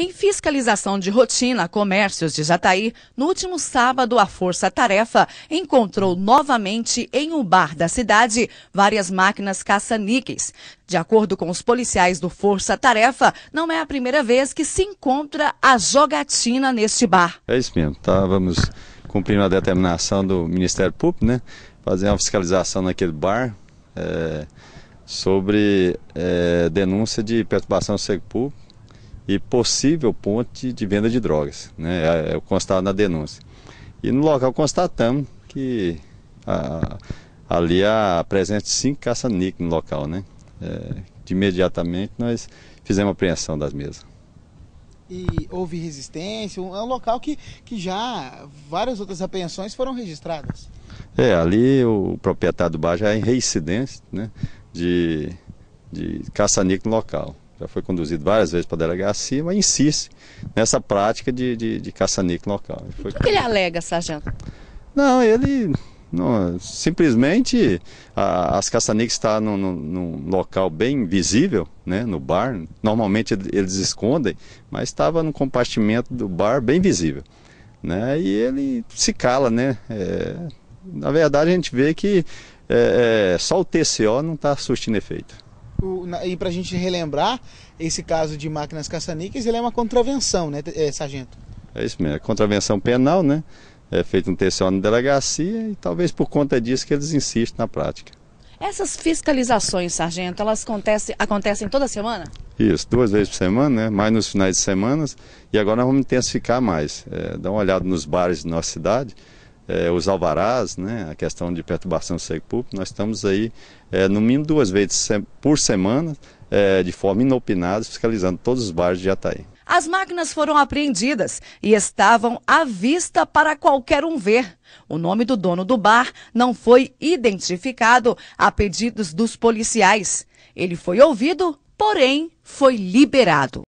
Em fiscalização de rotina comércios de Jataí, no último sábado, a Força Tarefa encontrou novamente em um bar da cidade várias máquinas caça-níqueis. De acordo com os policiais do Força Tarefa, não é a primeira vez que se encontra a jogatina neste bar. É isso mesmo, estávamos cumprindo a determinação do Ministério Público, né? Fazer uma fiscalização naquele bar. É, sobre é, denúncia de perturbação do público e possível ponte de venda de drogas, né? É, é o constado na denúncia. E no local constatamos que a, ali há presença de cinco caça-níqueis no local, né? É, imediatamente nós fizemos apreensão das mesas. E houve resistência, é um local que, que já várias outras apreensões foram registradas. É, ali o proprietário do bar já é em reincidência né, de, de caça-níquel no local já foi conduzido várias vezes para a delegacia, mas insiste nessa prática de, de, de caça-níquel local. Foi... O que, que ele alega, sargento? Não, ele não, simplesmente a, as caçaniques estão tá num, num, num, local bem visível, né, no bar. Normalmente eles escondem, mas estava no compartimento do bar bem visível. Né, e ele se cala. Né, é, na verdade, a gente vê que é, é, só o TCO não está surtindo efeito o, na, e para a gente relembrar, esse caso de máquinas caça-níqueis, ele é uma contravenção, né, é, sargento? É isso mesmo, é contravenção penal, né? É feito um TCO na delegacia e talvez por conta disso que eles insistem na prática. Essas fiscalizações, sargento, elas acontecem, acontecem toda semana? Isso, duas vezes por semana, né? mais nos finais de semana. E agora nós vamos intensificar mais. É, dá uma olhada nos bares de nossa cidade é, os alvarás, né, a questão de perturbação do seco público, nós estamos aí é, no mínimo duas vezes por semana, é, de forma inopinada, fiscalizando todos os bairros de Jataí. As máquinas foram apreendidas e estavam à vista para qualquer um ver. O nome do dono do bar não foi identificado a pedidos dos policiais. Ele foi ouvido, porém foi liberado.